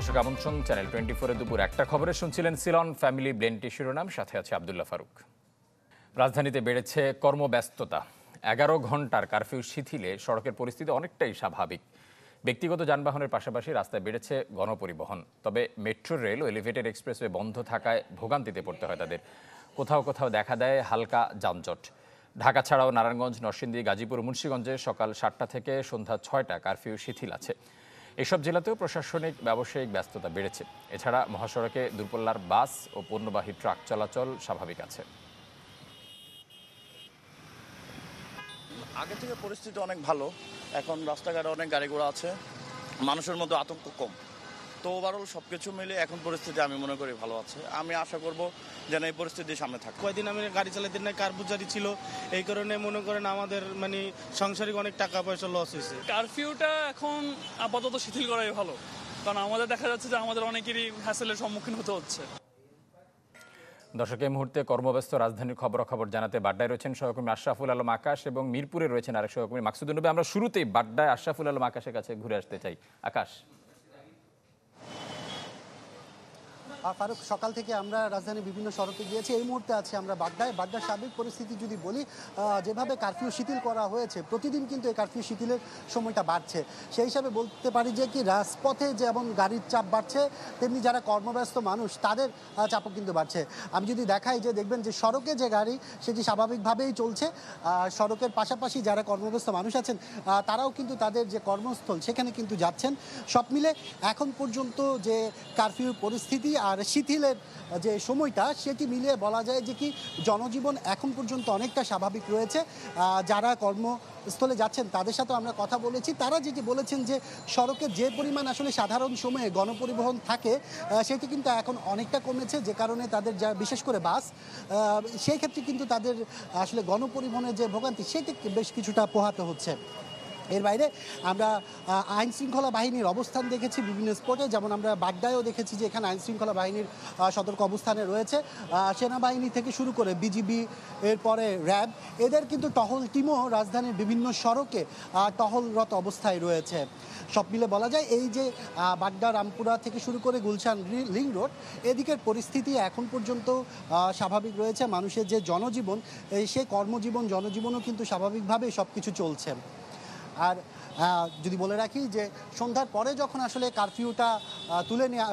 দর্শক আমন্ত্রণ channel twenty ফোরে দুপুর একটা খবরে শুনছিলেন সিলন ফ্যামিলি ব্লেন্টি শিরোনাম সাথে আছে আবদুল্লা ফারুক রাজধানীতে বেড়েছে কর্মব্যস্ততা এগারো ঘন্টার কারফিউ শিথিলে সড়কের পরিস্থিতি অনেকটাই স্বাভাবিক ব্যক্তিগত যানবাহনের পাশাপাশি রাস্তায় বেড়েছে গণপরিবহন তবে মেট্রো রেল ও এলিভেটেড এক্সপ্রেসওয়ে বন্ধ থাকায় ভোগান্তিতে পড়তে হয় তাদের কোথাও কোথাও দেখা দেয় হালকা যানজট ঢাকা ছাড়াও নারায়ণগঞ্জ নরসিংদী গাজীপুর মুন্সীগঞ্জে সকাল সাতটা থেকে সন্ধ্যা ছয়টা কারফিউ শিথিল আছে এসব জেলাতেও প্রশাসনিক ব্যবসায়িক ব্যস্ততা বেড়েছে এছাড়া মহাসড়কে দূরপল্লার বাস ও পণ্যবাহী ট্রাক চলাচল স্বাভাবিক আছে আগে থেকে পরিস্থিতি অনেক ভালো এখন রাস্তাঘাটে অনেক গাড়ি ঘোড়া আছে মানুষের মতো আতঙ্ক কম তো ওভারঅল সব কিছু মিলে এখন পরিস্থিতি আমি মনে করি ভালো আছে আমি আশা করব যেন এই পরিস্থিতি সামনে থাকে কয়েকদিন আমি গাড়ি চালাতে না কার্পুজারি ছিল এই কারণে মনে করেন আমাদের মানে সাংসারিক অনেক টাকা পয়সা লস হয়েছে কারফিউটা এখন আপাতত শিথিল করাই ভালো কারণ আমাদের দেখা যাচ্ছে যে আমাদের অনেকেরই হ্যাসেলের সম্মুখীন হতে হচ্ছে দর্শক এই মুহূর্তে কর্মব্যস্ত রাজধানীর খবরাখবর জানাতে বাড্ডায় রয়েছেন সহকর্মী আশরাফুল আলম আকাশ এবং মিরপুরে রয়েছেন আরেক সহকর্মী মাকসুদুল নবী আমরা শুরুতেই বাড্ডায় আশরাফুল আলম আকাশের কাছে ঘুরে আসতে চাই আকাশ ফারুক সকাল থেকে আমরা রাজধানীর বিভিন্ন সড়কে গিয়েছি এই মুহূর্তে আছি আমরা বাড্ডায় বাড্ডার সার্বিক পরিস্থিতি যদি বলি যেভাবে কারফিউ শিথিল করা হয়েছে প্রতিদিন কিন্তু এই কারফিউ শিথিলের সময়টা বাড়ছে সেই হিসাবে বলতে পারি যে কি রাজপথে যেমন গাড়ির চাপ বাড়ছে তেমনি যারা কর্মব্যস্ত মানুষ তাদের চাপও কিন্তু বাড়ছে আমি যদি দেখাই যে দেখবেন যে সড়কে যে গাড়ি সেটি স্বাভাবিকভাবেই চলছে সড়কের পাশাপাশি যারা কর্মব্যস্ত মানুষ আছেন তারাও কিন্তু তাদের যে কর্মস্থল সেখানে কিন্তু যাচ্ছেন সব মিলে এখন পর্যন্ত যে কারফিউ পরিস্থিতি আর শিথিলের যে সময়টা সেটি মিলিয়ে বলা যায় যে কি জনজীবন এখন পর্যন্ত অনেকটা স্বাভাবিক রয়েছে যারা কর্ম স্থলে যাচ্ছেন তাদের সাথে আমরা কথা বলেছি তারা যেটি বলেছেন যে সড়কে যে পরিমাণ আসলে সাধারণ সময়ে গণপরিবহন থাকে সেটি কিন্তু এখন অনেকটা কমেছে যে কারণে তাদের যা বিশেষ করে বাস সেই ক্ষেত্রে কিন্তু তাদের আসলে গণপরিবহনের যে ভোগান্তি সেটি বেশ কিছুটা পোহাতে হচ্ছে এর বাইরে আমরা আইন শৃঙ্খলা বাহিনীর অবস্থান দেখেছি বিভিন্ন স্পটে যেমন আমরা বাগদায়ও দেখেছি যে এখানে আইন শৃঙ্খলা বাহিনীর সতর্ক অবস্থানে রয়েছে সেনাবাহিনী থেকে শুরু করে বিজিবি এরপরে র্যাব এদের কিন্তু টহল টিমও রাজধানীর বিভিন্ন সড়কে টহলরত অবস্থায় রয়েছে সব মিলে বলা যায় এই যে বাড্ডা রামপুরা থেকে শুরু করে গুলশান লিং রোড এদিকের পরিস্থিতি এখন পর্যন্ত স্বাভাবিক রয়েছে মানুষের যে জনজীবন সে কর্মজীবন জনজীবনও কিন্তু স্বাভাবিকভাবে সব কিছু চলছে আর যদি বলে রাখি যে সন্ধ্যার পরে যখন আসলে কারফিউটা তুলে নেওয়া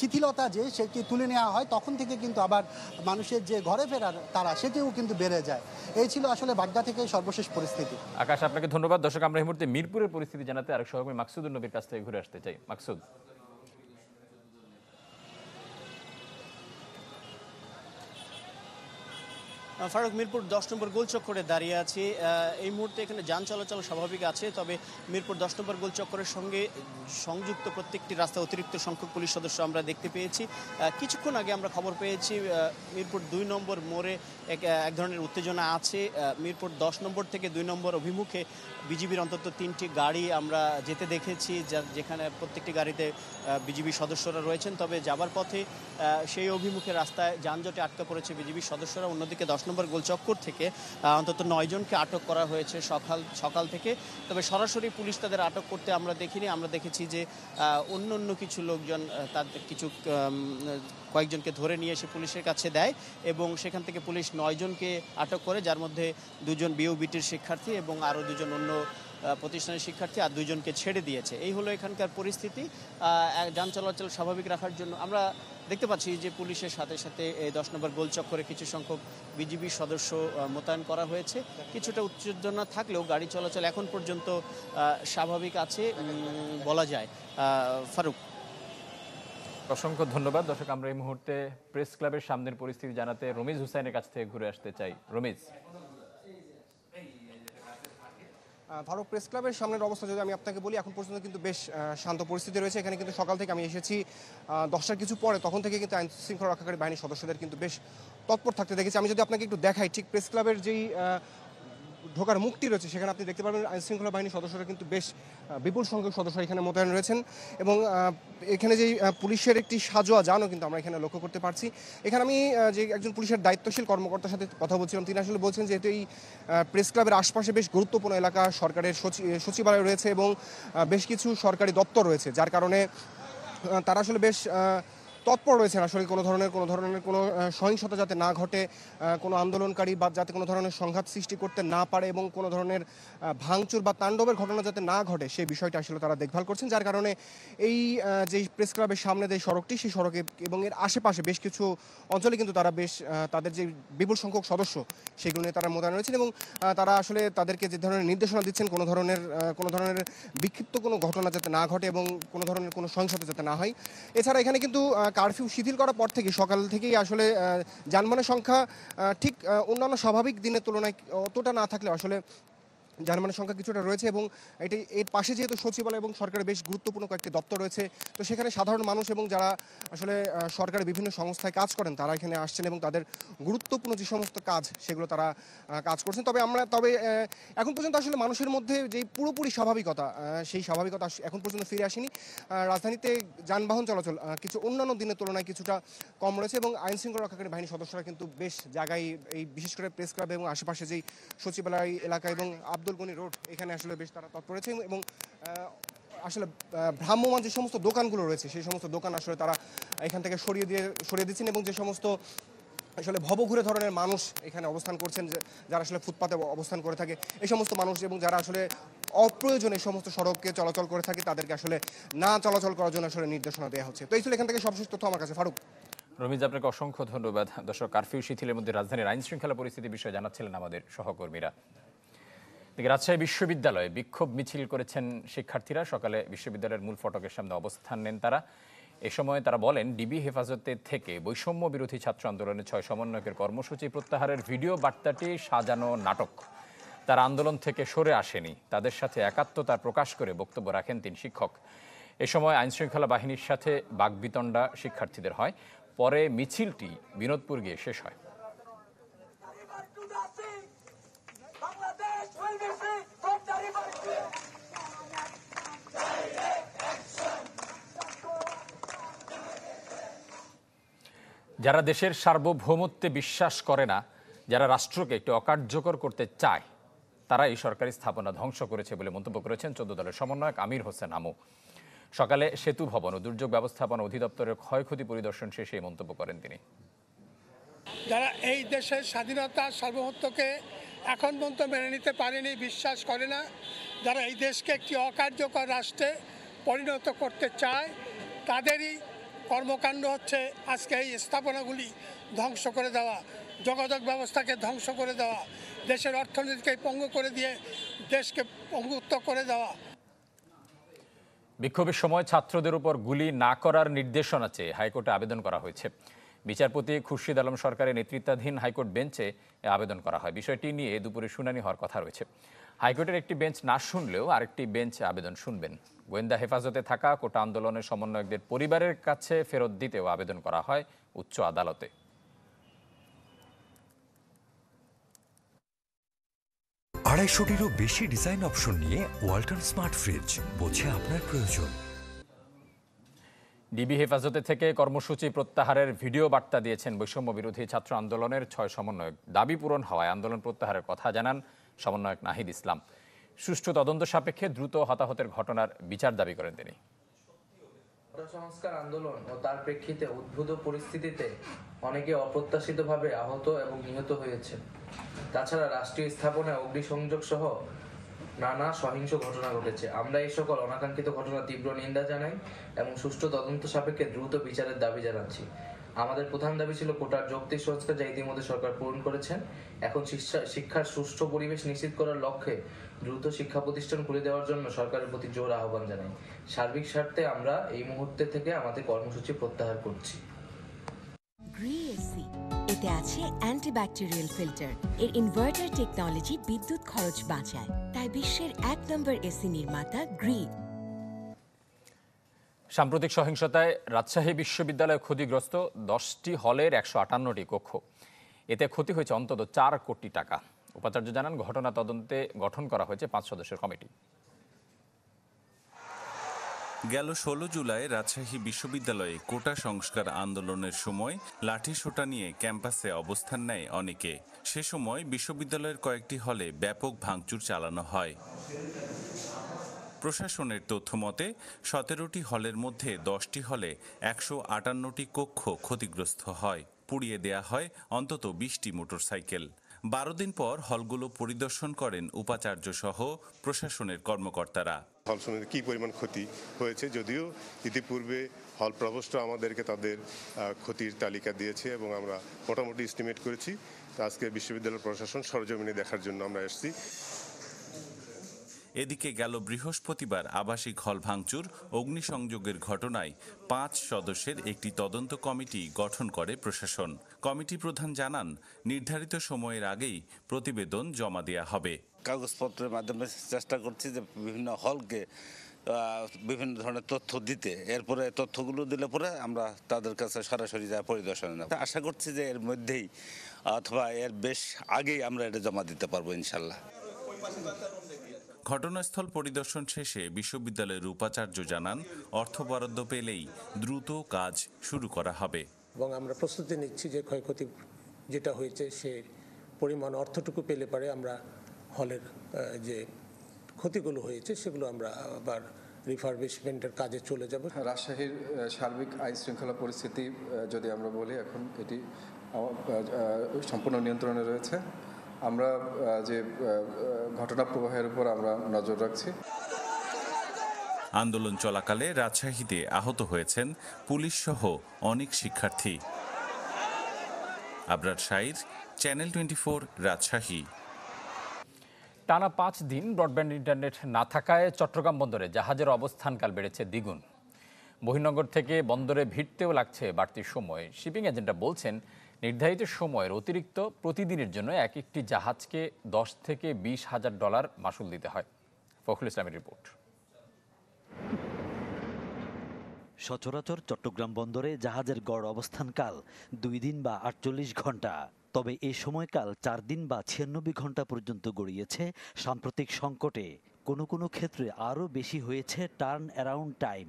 শিথিলতা যে সেটি তুলে নেওয়া হয় তখন থেকে কিন্তু আবার মানুষের যে ঘরে ফেরার তারা সেটিও কিন্তু বেড়ে যায় এই ছিল আসলে বাড্ডা থেকে সর্বশেষ পরিস্থিতি আকাশ আপনাকে ধন্যবাদ দর্শক আমরা এই মুহূর্তে মিরপুরের পরিস্থিতি জানাতে আরেক সহকর্মী মাকসুদুল নবীর কাছ থেকে ঘুরে আসতে চাই মাকসুদ ফারুক মিরপুর দশ নম্বর গোলচক্করে দাঁড়িয়ে আছে এই মুহূর্তে এখানে যান চলাচল স্বাভাবিক আছে তবে মিরপুর দশ নম্বর চক্করের সঙ্গে সংযুক্ত প্রত্যেকটি রাস্তা অতিরিক্ত সংখ্যক পুলিশ সদস্য আমরা দেখতে পেয়েছি কিছুক্ষণ আগে আমরা খবর পেয়েছি মিরপুর দুই নম্বর মোড়ে এক এক ধরনের উত্তেজনা আছে মিরপুর দশ নম্বর থেকে দুই নম্বর অভিমুখে বিজিবির অন্তত তিনটি গাড়ি আমরা যেতে দেখেছি যেখানে প্রত্যেকটি গাড়িতে বিজিবি সদস্যরা রয়েছেন তবে যাবার পথে সেই অভিমুখে রাস্তায় যানজটে আটকা পড়েছে বিজিবির সদস্যরা অন্যদিকে দশ নম্বর গোলচক্কর থেকে অন্তত নয়জনকে আটক করা হয়েছে সকাল সকাল থেকে তবে সরাসরি পুলিশ তাদের আটক করতে আমরা দেখিনি আমরা দেখেছি যে অন্য অন্য কিছু লোকজন তাদের কিছু কয়েকজনকে ধরে নিয়ে এসে পুলিশের কাছে দেয় এবং সেখান থেকে পুলিশ নয়জনকে আটক করে যার মধ্যে দুজন বিওবিটির শিক্ষার্থী এবং আরও দুজন অন্য প্রতিষ্ঠানের শিক্ষার্থী আর দুজনকে ছেড়ে দিয়েছে এই হলো এখানকার পরিস্থিতি যান চলাচল স্বাভাবিক রাখার জন্য আমরা দেখতে পাচ্ছি যে পুলিশের সাথে সাথে দশ নম্বর গোলচক্করে কিছু সংখ্যক বিজিবি সদস্য মোতায়েন করা হয়েছে কিছুটা উত্তেজনা থাকলেও গাড়ি চলাচল এখন পর্যন্ত স্বাভাবিক আছে বলা যায় ফারুক অসংখ্য ধন্যবাদ দর্শক আমরা এই মুহূর্তে প্রেস ক্লাবের সামনের পরিস্থিতি জানাতে রমিজ হুসাইনের কাছ থেকে ঘুরে আসতে চাই রমিজ ধরো প্রেস ক্লাবের সামনের অবস্থা যদি আমি আপনাকে বলি এখন পর্যন্ত কিন্তু বেশ শান্ত পরিস্থিতি রয়েছে এখানে কিন্তু সকাল থেকে আমি এসেছি দশটার কিছু পরে তখন থেকে কিন্তু আইন শৃঙ্খলা রক্ষাকারী বাহিনীর সদস্যদের কিন্তু বেশ তৎপর থাকতে দেখেছি আমি যদি আপনাকে একটু দেখাই ঠিক প্রেস ক্লাবের যেই ঢোকার মুক্তি রয়েছে সেখানে আপনি দেখতে পাবেন আইন শৃঙ্খলা বাহিনীর সদস্যরা কিন্তু বেশ বিপুল সংখ্যক সদস্য এখানে মোতায়েন রয়েছেন এবং এখানে যেই পুলিশের একটি সাজোয়া জানও কিন্তু আমরা এখানে লক্ষ্য করতে পারছি এখানে আমি যে একজন পুলিশের দায়িত্বশীল কর্মকর্তার সাথে কথা বলছিলাম তিনি আসলে বলছেন যেহেতু এই প্রেস ক্লাবের আশপাশে বেশ গুরুত্বপূর্ণ এলাকা সরকারের সচিবালয় রয়েছে এবং বেশ কিছু সরকারি দপ্তর রয়েছে যার কারণে তারা আসলে বেশ তৎপর রয়েছেন আসলে কোনো ধরনের কোনো ধরনের কোনো সহিংসতা যাতে না ঘটে কোনো আন্দোলনকারী বা যাতে কোনো ধরনের সংঘাত সৃষ্টি করতে না পারে এবং কোনো ধরনের ভাঙচুর বা তাণ্ডবের ঘটনা যাতে না ঘটে সেই বিষয়টা আসলে তারা দেখভাল করছেন যার কারণে এই যে প্রেস ক্লাবের সামনে যে সড়কটি সেই সড়কে এবং এর আশেপাশে বেশ কিছু অঞ্চলে কিন্তু তারা বেশ তাদের যে বিপুল সংখ্যক সদস্য সেগুলো নিয়ে তারা মোতায়েন রয়েছেন এবং তারা আসলে তাদেরকে যে ধরনের নির্দেশনা দিচ্ছেন কোনো ধরনের কোনো ধরনের বিক্ষিপ্ত কোনো ঘটনা যাতে না ঘটে এবং কোনো ধরনের কোনো সহিংসতা যাতে না হয় এছাড়া এখানে কিন্তু কারফিউ শিথিল করার পর থেকে সকাল থেকেই আসলে যানবাহনের সংখ্যা ঠিক অন্যান্য স্বাভাবিক দিনের তুলনায় অতটা না থাকলে আসলে জার্মানের সংখ্যা কিছুটা রয়েছে এবং এটি এর পাশে যেহেতু সচিবালয় এবং সরকারের বেশ গুরুত্বপূর্ণ কয়েকটি দপ্তর রয়েছে তো সেখানে সাধারণ মানুষ এবং যারা আসলে সরকারের বিভিন্ন সংস্থায় কাজ করেন তারা এখানে আসছেন এবং তাদের গুরুত্বপূর্ণ যে সমস্ত কাজ সেগুলো তারা কাজ করছেন তবে আমরা তবে এখন পর্যন্ত আসলে মানুষের মধ্যে যে পুরোপুরি স্বাভাবিকতা সেই স্বাভাবিকতা এখন পর্যন্ত ফিরে আসেনি রাজধানীতে যানবাহন চলাচল কিছু অন্যান্য দিনের তুলনায় কিছুটা কম রয়েছে এবং আইন শৃঙ্খলা রক্ষাকারী বাহিনীর সদস্যরা কিন্তু বেশ জায়গায় এই বিশেষ করে প্রেস ক্লাব এবং আশেপাশে যেই সচিবালয় এলাকা এবং আব্দুল শীতলবনি রোড এখানে আসলে বেশ তারা তৎপর রয়েছে এবং আসলে ভ্রাম্যমান যে সমস্ত দোকানগুলো রয়েছে সেই সমস্ত দোকান আসলে তারা এখান থেকে সরিয়ে দিয়ে সরিয়ে দিচ্ছেন এবং যে সমস্ত আসলে ভবঘুরে ধরনের মানুষ এখানে অবস্থান করছেন যারা আসলে ফুটপাতে অবস্থান করে থাকে এই সমস্ত মানুষ এবং যারা আসলে অপ্রয়োজনে সমস্ত সড়ককে চলাচল করে থাকে তাদেরকে আসলে না চলাচল করার জন্য আসলে নির্দেশনা দেওয়া হচ্ছে তো এই ছিল এখান থেকে সবশেষ তথ্য আমার কাছে ফারুক রমিজ আপনাকে অসংখ্য ধন্যবাদ দর্শক কারফিউ শিথিলের মধ্যে রাজধানীর আইন শৃঙ্খলা পরিস্থিতি বিষয়ে জানাচ্ছিলেন আমাদের সহকর্মীরা রাজশাহী বিশ্ববিদ্যালয়ে বিক্ষোভ মিছিল করেছেন শিক্ষার্থীরা সকালে বিশ্ববিদ্যালয়ের মূল ফটকের সামনে অবস্থান নেন তারা এ সময় তারা বলেন ডিবি হেফাজতে থেকে বৈষম্য বিরোধী ছাত্র আন্দোলনের ছয় সমন্বয়কের কর্মসূচি প্রত্যাহারের ভিডিও বার্তাটি সাজানো নাটক তারা আন্দোলন থেকে সরে আসেনি তাদের সাথে একাত্মতা প্রকাশ করে বক্তব্য রাখেন তিন শিক্ষক এ সময় আইনশৃঙ্খলা বাহিনীর সাথে বাগবিতণ্ডা শিক্ষার্থীদের হয় পরে মিছিলটি বিনোদপুর গিয়ে শেষ হয় যারা দেশের সার্বভৌমত্বে বিশ্বাস করে না যারা রাষ্ট্রকে একটি অকার্যকর করতে চায় তারা এই সরকারি স্থাপনা ধ্বংস করেছে বলে মন্তব্য করেছেন চোদ্দ দলের সমন্বয়ক আমির হোসেন আমু সকালে সেতু ভবন ও দুর্যোগ ব্যবস্থাপনা অধিদপ্তরের ক্ষয়ক্ষতি পরিদর্শন শেষে এই মন্তব্য করেন তিনি যারা এই দেশের স্বাধীনতা সার্বভৌমত্বকে এখন পর্যন্ত মেনে নিতে পারেনি বিশ্বাস করে না যারা এই দেশকে একটি অকার্যকর রাষ্ট্রে পরিণত করতে চায় তাদেরই কর্মকাণ্ড হচ্ছে আজকে এই স্থাপনাগুলি ধ্বংস করে দেওয়া যোগাযোগ ব্যবস্থাকে ধ্বংস করে দেওয়া দেশের অর্থনীতিকে পঙ্গু করে দিয়ে দেশকে পঙ্গুত্ব করে দেওয়া বিক্ষোভের সময় ছাত্রদের উপর গুলি না করার নির্দেশনা চেয়ে হাইকোর্টে আবেদন করা হয়েছে বিচারপতি খুরশিদ আলম সরকারের নেতৃত্বাধীন হাইকোর্ট বেঞ্চে আবেদন করা হয় বিষয়টি নিয়ে দুপুরে শুনানি হওয়ার কথা রয়েছে হাইকোর্টের একটি বেঞ্চ না শুনলেও আরেকটি বেঞ্চ আবেদন শুনবেন গোয়েন্দা হেফাজতে থাকা কোটা আন্দোলনের সমন্বয়কদের পরিবারের কাছে ফেরত দিতেও আবেদন করা হয় উচ্চ আদালতে আড়াইশোটিরও বেশি ডিজাইন অপশন নিয়ে ওয়াল্টন স্মার্ট ফ্রিজ বোঝে আপনার প্রয়োজন ডিবি হেফাজতে থেকে কর্মসূচি প্রত্যাহারের ভিডিও বার্তা দিয়েছেন বৈষম্য বিরোধী ছাত্র আন্দোলনের ছয় সমন্বয়ক দাবি পূরণ হওয়ায় আন্দোলন প্রত্যাহারের কথা জানান সমন্বয়ক নাহিদ ইসলাম সুষ্ঠু তদন্ত সাপেক্ষে দ্রুত হতাহতের ঘটনার বিচার দাবি করেন তিনি সংস্কার আন্দোলন ও তার প্রেক্ষিতে উদ্ভূত পরিস্থিতিতে অনেকে অপ্রত্যাশিতভাবে আহত এবং নিহত হয়েছে তাছাড়া রাষ্ট্রীয় অগ্নিসংযোগ সহ নানা সহিংস ঘটনা ঘটেছে আমরা এই সকল অনাকাঙ্ক্ষিত ঘটনা তীব্র নিন্দা জানাই এবং সুষ্ঠু তদন্ত সাপেক্ষে দ্রুত বিচারের দাবি জানাচ্ছি আমাদের প্রধান দাবি ছিল কোটার যৌক্তিক সংস্কার যা ইতিমধ্যে সরকার পূরণ করেছেন এখন শিক্ষার সুষ্ঠু পরিবেশ নিশ্চিত করার লক্ষ্যে দ্রুত শিক্ষা প্রতিষ্ঠান খুলে দেওয়ার জন্য সরকারের প্রতি জোর আহ্বান জানাই সার্বিক স্বার্থে আমরা এই মুহূর্তে থেকে আমাদের কর্মসূচি প্রত্যাহার করছি এতে আছে অ্যান্টিব্যাকটেরিয়াল ফিল্টার এর ইনভার্টার টেকনোলজি বিদ্যুৎ খরচ বাঁচায় তাই বিশ্বের এক নম্বর এসি নির্মাতা গ্রি সাম্প্রতিক সহিংসতায় রাজশাহী বিশ্ববিদ্যালয় ক্ষতিগ্রস্ত দশটি হলের একশো আটান্নটি কক্ষ এতে ক্ষতি হয়েছে অন্তত চার কোটি টাকা উপাচার্য জানান ঘটনা তদন্তে গঠন করা হয়েছে পাঁচ সদস্যের কমিটি গেল ষোলো জুলাই রাজশাহী বিশ্ববিদ্যালয়ে কোটা সংস্কার আন্দোলনের সময় লাঠি সোটা নিয়ে ক্যাম্পাসে অবস্থান নেয় অনেকে সে সময় বিশ্ববিদ্যালয়ের কয়েকটি হলে ব্যাপক ভাঙচুর চালানো হয় প্রশাসনের তথ্য মতে সতেরোটি হলের মধ্যে দশটি হলে একশো আটান্নটি কক্ষ ক্ষতিগ্রস্ত হয় পুড়িয়ে দেয়া হয় অন্তত বিশটি মোটরসাইকেল বারো দিন পর হলগুলো পরিদর্শন করেন উপাচার্য সহ প্রশাসনের কর্মকর্তারা হল সমিতির কী পরিমাণ ক্ষতি হয়েছে যদিও ইতিপূর্বে হল প্রভোস্ট আমাদেরকে তাদের ক্ষতির তালিকা দিয়েছে এবং আমরা মোটামুটি এস্টিমেট করেছি আজকে বিশ্ববিদ্যালয় প্রশাসন সরজমিনে দেখার জন্য আমরা এসেছি এদিকে গেল বৃহস্পতিবার আবাসিক হল ভাঙচুর অগ্নিসংযোগের ঘটনায় পাঁচ সদস্যের একটি তদন্ত কমিটি গঠন করে প্রশাসন কমিটি প্রধান জানান নির্ধারিত সময়ের আগেই প্রতিবেদন জমা দেয়া হবে কাগজপত্রের মাধ্যমে চেষ্টা করছি যে বিভিন্ন হলকে বিভিন্ন ধরনের তথ্য দিতে এরপরে তথ্যগুলো দিলে পরে আমরা তাদের কাছে সরাসরি যা পরিদর্শন আশা করছি যে এর মধ্যেই অথবা এর বেশ আগেই আমরা এটা জমা দিতে পারবো ইনশাল্লাহ ঘটনাস্থল পরিদর্শন শেষে বিশ্ববিদ্যালয়ের উপাচার্য জানান অর্থ বরাদ্দ পেলেই দ্রুত কাজ শুরু করা হবে এবং আমরা প্রস্তুতি নিচ্ছি যে ক্ষয়ক্ষতি যেটা হয়েছে সে পরিমাণ অর্থটুকু পেলে পারে আমরা হলের যে ক্ষতিগুলো হয়েছে সেগুলো আমরা আবার রিফারবিশমেন্টের কাজে চলে যাব হ্যাঁ, রাজশাহীর সার্বিক আইন শৃঙ্খলা পরিস্থিতি যদি আমরা বলি এখন এটি সম্পূর্ণ নিয়ন্ত্রণে রয়েছে আমরা যে ঘটনা প্রবাহের উপর আমরা নজর রাখছি আন্দোলন চলাকালে রাজশাহীতে আহত হয়েছেন পুলিশ সহ অনেক শিক্ষার্থী আবরার শাহির চ্যানেল টোয়েন্টি রাজশাহী টানা পাঁচ দিন ব্রডব্যান্ড ইন্টারনেট না থাকায় চট্টগ্রাম বন্দরে জাহাজের অবস্থানকাল বেড়েছে দ্বিগুণ বহিনগর থেকে বন্দরে ভিড়তেও লাগছে বাড়তি সময় শিপিং এজেন্টরা বলছেন নির্ধারিত সময়ের অতিরিক্ত প্রতিদিনের জন্য এক একটি জাহাজকে দশ থেকে বিশ হাজার ডলার মাসুল দিতে হয় ফখরুল ইসলামের রিপোর্ট সচরাচর চট্টগ্রাম বন্দরে জাহাজের গড় অবস্থানকাল দুই দিন বা আটচল্লিশ ঘন্টা তবে এ সময়কাল চার দিন বা ছিয়ানব্বই ঘন্টা পর্যন্ত গড়িয়েছে সাম্প্রতিক সংকটে কোনো কোনো ক্ষেত্রে আরও বেশি হয়েছে টার্ন অ্যারাউন্ড টাইম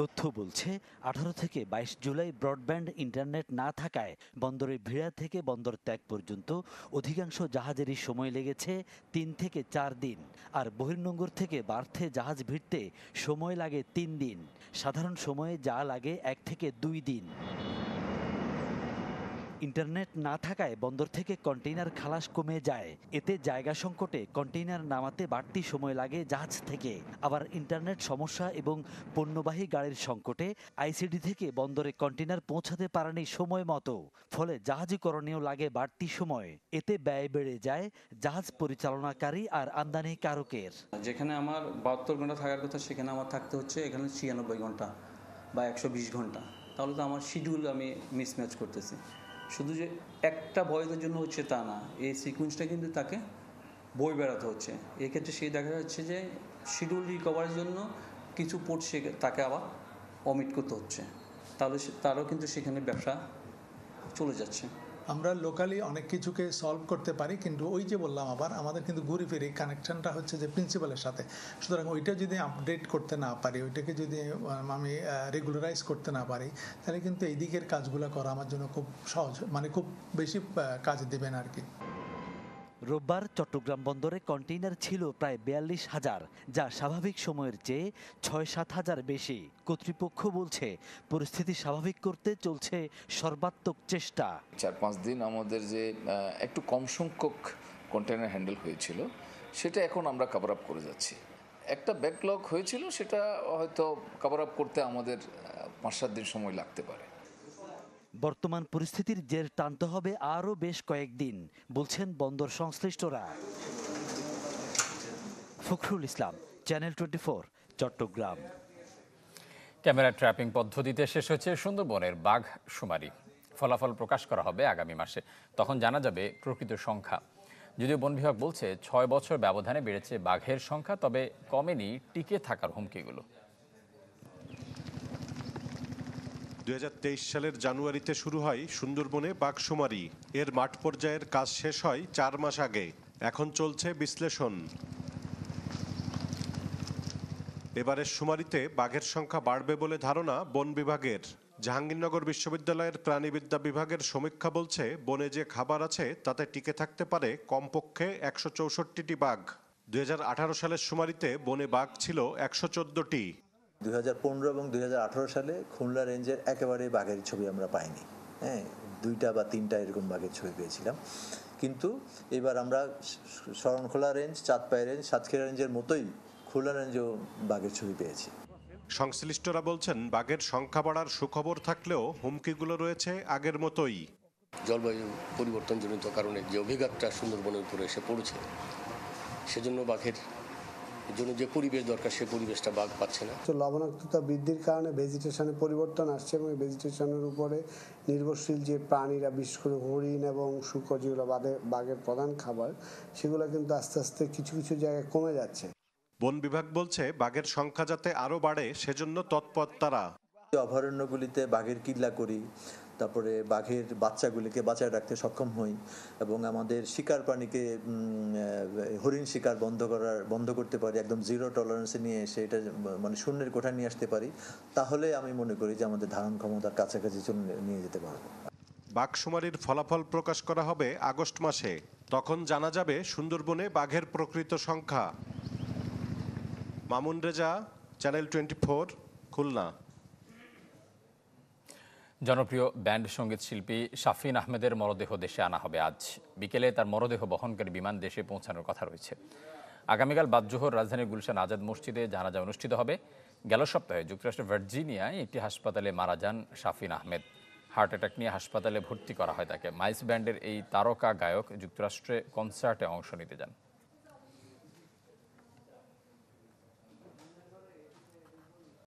তথ্য বলছে আঠারো থেকে বাইশ জুলাই ব্রডব্যান্ড ইন্টারনেট না থাকায় বন্দরে ভিড়া থেকে বন্দর ত্যাগ পর্যন্ত অধিকাংশ জাহাজেরই সময় লেগেছে তিন থেকে চার দিন আর বহির্নগর থেকে বার্থে জাহাজ ভিড়তে সময় লাগে তিন দিন সাধারণ সময়ে যা লাগে এক থেকে দুই দিন ইন্টারনেট না থাকায় বন্দর থেকে কন্টেইনার খালাস কমে যায় এতে জায়গা সংকটে কন্টেইনার নামাতে বাড়তি সময় লাগে জাহাজ থেকে আবার ইন্টারনেট সমস্যা এবং পণ্যবাহী গাড়ির সংকটে আইসিডি থেকে বন্দরে কন্টেইনার পৌঁছাতে পারেনি সময় মতো ফলে জাহাজীকরণেও লাগে বাড়তি সময় এতে ব্যয় বেড়ে যায় জাহাজ পরিচালনাকারী আর আমদানি কারকের যেখানে আমার বাহাত্তর ঘন্টা থাকার কথা সেখানে আমার থাকতে হচ্ছে এখানে ছিয়ানব্বই ঘন্টা বা একশো ঘন্টা তাহলে তো আমার শিডিউল আমি মিসম্যাচ করতেছি শুধু যে একটা বয়সের জন্য হচ্ছে তা না এই সিকুয়েন্সটা কিন্তু তাকে বই বেড়াতে হচ্ছে এক্ষেত্রে সেই দেখা যাচ্ছে যে শিডিউল রিকভারের জন্য কিছু পোর্ট সে তাকে আবার অমিট করতে হচ্ছে তাহলে তারও কিন্তু সেখানে ব্যবসা চলে যাচ্ছে আমরা লোকালি অনেক কিছুকে সলভ করতে পারি কিন্তু ওই যে বললাম আবার আমাদের কিন্তু ঘুরে ফিরে কানেকশনটা হচ্ছে যে প্রিন্সিপালের সাথে সুতরাং ওইটা যদি আপডেট করতে না পারি ওইটাকে যদি আমি রেগুলারাইজ করতে না পারি তাহলে কিন্তু এই দিকের কাজগুলো করা আমার জন্য খুব সহজ মানে খুব বেশি কাজ দেবেন আর কি রোববার চট্টগ্রাম বন্দরে কন্টেইনার ছিল প্রায় বিয়াল্লিশ হাজার যা স্বাভাবিক সময়ের চেয়ে ছয় সাত হাজার বেশি কর্তৃপক্ষ বলছে পরিস্থিতি স্বাভাবিক করতে চলছে সর্বাত্মক চেষ্টা চার পাঁচ দিন আমাদের যে একটু কম সংখ্যক কন্টেইনার হ্যান্ডেল হয়েছিল সেটা এখন আমরা কাভার আপ করে যাচ্ছি একটা ব্যাকলগ হয়েছিল সেটা হয়তো কাভার আপ করতে আমাদের পাঁচ সাত দিন সময় লাগতে পারে বর্তমান পরিস্থিতির জের টানতে হবে আরও বেশ কয়েকদিন বলছেন বন্দর সংশ্লিষ্টরা Fakhrul Islam channel twenty Chattogram camera trapping পদ্ধতিতে শেষ হচ্ছে সুন্দরবনের বাঘ শুমারি ফলাফল প্রকাশ করা হবে আগামী মাসে তখন জানা যাবে প্রকৃত সংখ্যা যদিও বন বিভাগ বলছে ছয় বছর ব্যবধানে বেড়েছে বাঘের সংখ্যা তবে কমেনি টিকে থাকার হুমকিগুলো দু সালের জানুয়ারিতে শুরু হয় সুন্দরবনে বাঘশুমারি এর মাঠ পর্যায়ের কাজ শেষ হয় চার মাস আগে এখন চলছে বিশ্লেষণ এবারের শুমারিতে বাঘের সংখ্যা বাড়বে বলে ধারণা বন বিভাগের জাহাঙ্গীরনগর বিশ্ববিদ্যালয়ের প্রাণীবিদ্যা বিভাগের সমীক্ষা বলছে বনে যে খাবার আছে তাতে টিকে থাকতে পারে কমপক্ষে একশো চৌষট্টিটি বাঘ দু সালের শুমারিতে বনে বাঘ ছিল একশো চোদ্দটি দুই এবং দুই সালে খুলনা রেঞ্জের একেবারে বাঘের ছবি আমরা পাইনি হ্যাঁ দুইটা বা তিনটা এরকম বাঘের ছবি পেয়েছিলাম কিন্তু এবার আমরা শরণখোলা রেঞ্জ চাঁদপাই রেঞ্জ সাতক্ষীরা রেঞ্জের মতোই খুলনা রেঞ্জেও বাঘের ছবি পেয়েছি সংশ্লিষ্টরা বলছেন বাঘের সংখ্যা বাড়ার সুখবর থাকলেও হুমকিগুলো রয়েছে আগের মতোই জলবায়ু পরিবর্তনজনিত কারণে যে অভিঘাতটা সুন্দরবনের উপরে এসে পড়ছে সেজন্য বাঘের জন্য যে পরিবেশ দরকার সেই পরিবেশটা বাঘ পাচ্ছে না তো লবণাক্ততা বৃদ্ধির কারণে ভেজিটেশনে পরিবর্তন আসছে এবং ভেজিটেশনের উপরে নির্ভরশীল যে প্রাণীরা বিশেষ করে হরিণ এবং শুকর যেগুলো বাদে বাঘের প্রধান খাবার সেগুলো কিন্তু আস্তে আস্তে কিছু কিছু জায়গায় কমে যাচ্ছে বন বিভাগ বলছে বাঘের সংখ্যা যাতে আরও বাড়ে সেজন্য তৎপর তারা অভয়ারণ্যগুলিতে বাঘের কিল্লা করি তারপরে বাঘের বাচ্চাগুলিকে বাঁচায় রাখতে সক্ষম হই এবং আমাদের শিকার প্রাণীকে হরিণ শিকার বন্ধ করার বন্ধ করতে পারি একদম জিরো টলারেন্সে নিয়ে এসে এটা মানে শূন্যের কোঠায় নিয়ে আসতে পারি তাহলে আমি মনে করি যে আমাদের ধারণ ক্ষমতার কাছাকাছি চলে নিয়ে যেতে পারবো বাঘশুমারির ফলাফল প্রকাশ করা হবে আগস্ট মাসে তখন জানা যাবে সুন্দরবনে বাঘের প্রকৃত সংখ্যা Mamun Reza channel twenty four Khulna জনপ্রিয় ব্যান্ড সঙ্গীত শিল্পী শাফিন আহমেদের মরদেহ দেশে আনা হবে আজ বিকেলে তার মরদেহ বহনকারী বিমান দেশে পৌঁছানোর কথা রয়েছে আগামীকাল বাদজোহর রাজধানীর গুলশান আজাদ মসজিদে জানাজা অনুষ্ঠিত হবে গেল সপ্তাহে যুক্তরাষ্ট্রের ভার্জিনিয়ায় একটি হাসপাতালে মারা যান শাফিন আহমেদ হার্ট অ্যাটাক নিয়ে হাসপাতালে ভর্তি করা হয় তাকে মাইস ব্যান্ডের এই তারকা গায়ক যুক্তরাষ্ট্রে কনসার্টে অংশ নিতে যান